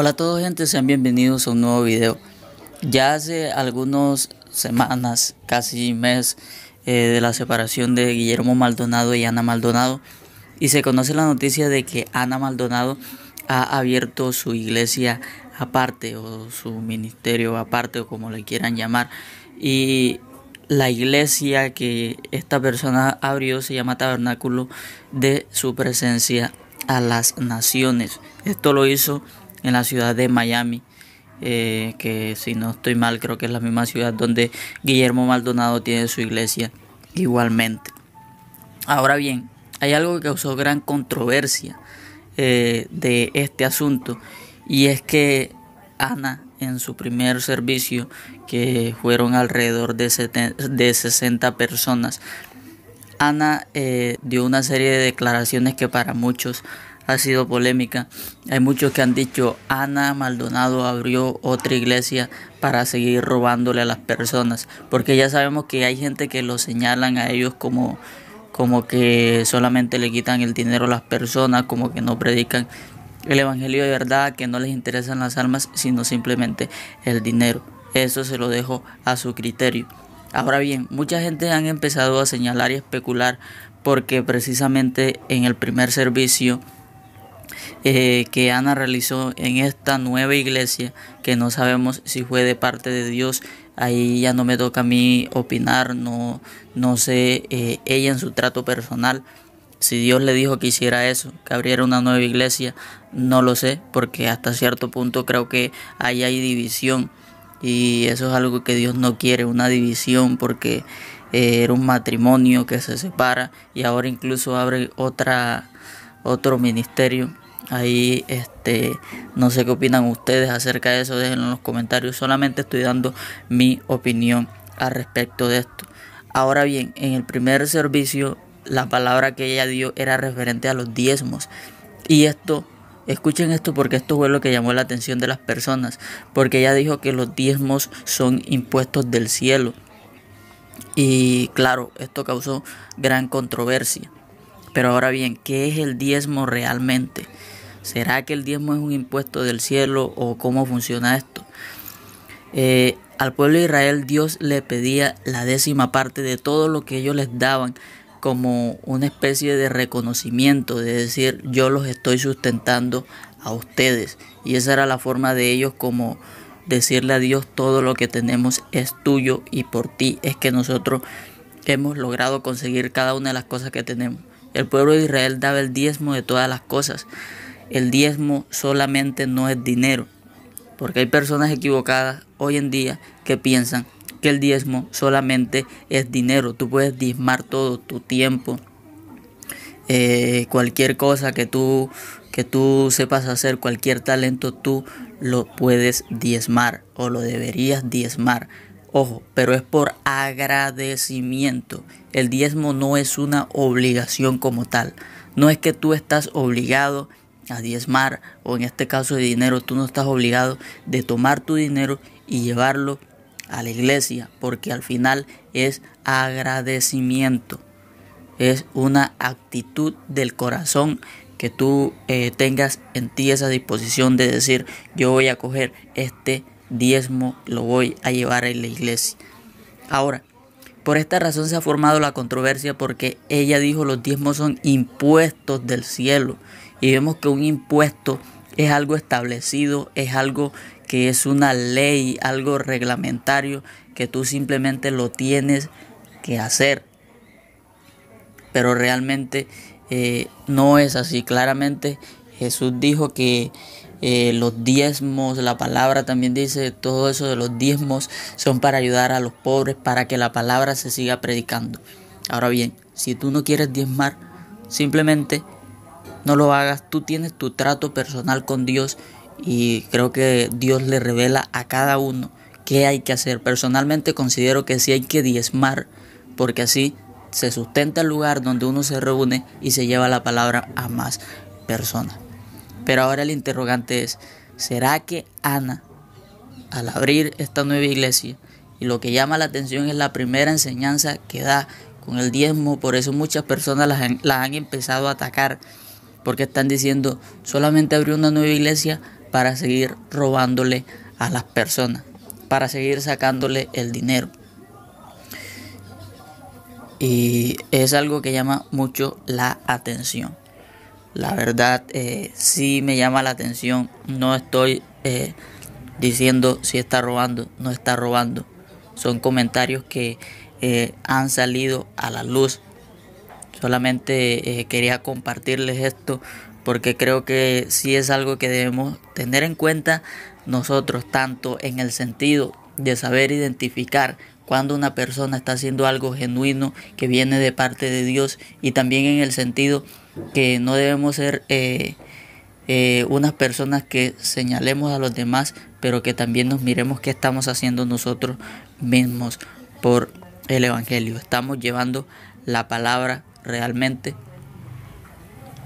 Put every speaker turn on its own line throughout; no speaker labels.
Hola a todos gente, sean bienvenidos a un nuevo video. Ya hace algunas semanas, casi mes, eh, de la separación de Guillermo Maldonado y Ana Maldonado y se conoce la noticia de que Ana Maldonado ha abierto su iglesia aparte o su ministerio aparte o como le quieran llamar y la iglesia que esta persona abrió se llama Tabernáculo de su presencia a las naciones. Esto lo hizo en la ciudad de Miami, eh, que si no estoy mal creo que es la misma ciudad donde Guillermo Maldonado tiene su iglesia igualmente. Ahora bien, hay algo que causó gran controversia eh, de este asunto y es que Ana en su primer servicio, que fueron alrededor de, de 60 personas. Ana eh, dio una serie de declaraciones que para muchos ha sido polémica. Hay muchos que han dicho, Ana Maldonado abrió otra iglesia para seguir robándole a las personas, porque ya sabemos que hay gente que lo señalan a ellos como como que solamente le quitan el dinero a las personas, como que no predican el evangelio de verdad, que no les interesan las almas, sino simplemente el dinero. Eso se lo dejo a su criterio. Ahora bien, mucha gente han empezado a señalar y especular porque precisamente en el primer servicio eh, que Ana realizó en esta nueva iglesia, que no sabemos si fue de parte de Dios, ahí ya no me toca a mí opinar, no, no sé eh, ella en su trato personal. Si Dios le dijo que hiciera eso, que abriera una nueva iglesia, no lo sé, porque hasta cierto punto creo que ahí hay división. Y eso es algo que Dios no quiere, una división, porque eh, era un matrimonio que se separa y ahora incluso abre otra, otro ministerio. Ahí, este, no sé qué opinan ustedes acerca de eso, déjenlo en los comentarios. Solamente estoy dando mi opinión al respecto de esto. Ahora bien, en el primer servicio, la palabra que ella dio era referente a los diezmos. Y esto, escuchen esto porque esto fue lo que llamó la atención de las personas. Porque ella dijo que los diezmos son impuestos del cielo. Y claro, esto causó gran controversia. Pero ahora bien, ¿qué es el diezmo realmente? ¿Será que el diezmo es un impuesto del cielo o cómo funciona esto? Eh, al pueblo de Israel Dios le pedía la décima parte de todo lo que ellos les daban como una especie de reconocimiento, de decir yo los estoy sustentando a ustedes. Y esa era la forma de ellos como decirle a Dios todo lo que tenemos es tuyo y por ti es que nosotros hemos logrado conseguir cada una de las cosas que tenemos. El pueblo de Israel daba el diezmo de todas las cosas el diezmo solamente no es dinero. Porque hay personas equivocadas hoy en día que piensan que el diezmo solamente es dinero. Tú puedes diezmar todo, tu tiempo, eh, cualquier cosa que tú, que tú sepas hacer, cualquier talento, tú lo puedes diezmar o lo deberías diezmar. Ojo, pero es por agradecimiento. El diezmo no es una obligación como tal. No es que tú estás obligado a diezmar o en este caso de dinero, tú no estás obligado de tomar tu dinero y llevarlo a la iglesia, porque al final es agradecimiento, es una actitud del corazón que tú eh, tengas en ti esa disposición de decir, yo voy a coger este diezmo, lo voy a llevar a la iglesia. Ahora, por esta razón se ha formado la controversia porque ella dijo los diezmos son impuestos del cielo y vemos que un impuesto es algo establecido, es algo que es una ley, algo reglamentario, que tú simplemente lo tienes que hacer. Pero realmente eh, no es así. Claramente Jesús dijo que eh, los diezmos, la palabra también dice, todo eso de los diezmos son para ayudar a los pobres, para que la palabra se siga predicando. Ahora bien, si tú no quieres diezmar, simplemente no lo hagas. Tú tienes tu trato personal con Dios y creo que Dios le revela a cada uno qué hay que hacer. Personalmente considero que sí hay que diezmar porque así se sustenta el lugar donde uno se reúne y se lleva la palabra a más personas. Pero ahora el interrogante es, ¿será que Ana, al abrir esta nueva iglesia, y lo que llama la atención es la primera enseñanza que da con el diezmo, por eso muchas personas las han, han empezado a atacar porque están diciendo solamente abrió una nueva iglesia para seguir robándole a las personas, para seguir sacándole el dinero. Y es algo que llama mucho la atención. La verdad, si eh, sí me llama la atención. No estoy eh, diciendo si está robando, no está robando. Son comentarios que eh, han salido a la luz Solamente eh, quería compartirles esto porque creo que sí es algo que debemos tener en cuenta nosotros, tanto en el sentido de saber identificar cuando una persona está haciendo algo genuino que viene de parte de Dios y también en el sentido que no debemos ser eh, eh, unas personas que señalemos a los demás, pero que también nos miremos qué estamos haciendo nosotros mismos por el Evangelio. Estamos llevando la palabra realmente?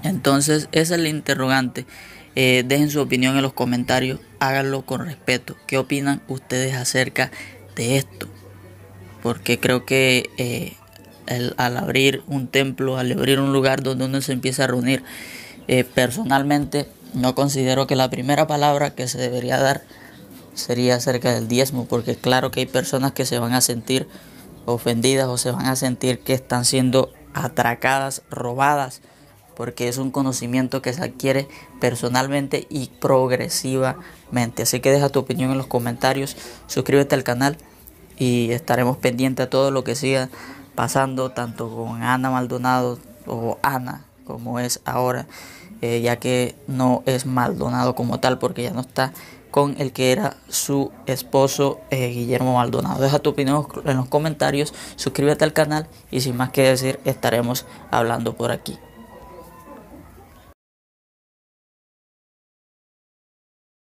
Entonces, ese es el interrogante. Eh, dejen su opinión en los comentarios, háganlo con respeto. ¿Qué opinan ustedes acerca de esto? Porque creo que eh, al abrir un templo, al abrir un lugar donde uno se empieza a reunir, eh, personalmente no considero que la primera palabra que se debería dar sería acerca del diezmo, porque claro que hay personas que se van a sentir ofendidas o se van a sentir que están siendo atracadas, robadas, porque es un conocimiento que se adquiere personalmente y progresivamente. Así que deja tu opinión en los comentarios, suscríbete al canal y estaremos pendientes a todo lo que siga pasando, tanto con Ana Maldonado o Ana, como es ahora, eh, ya que no es Maldonado como tal, porque ya no está con el que era su esposo eh, Guillermo Maldonado. Deja tu opinión en los comentarios, suscríbete al canal y sin más que decir estaremos hablando por aquí.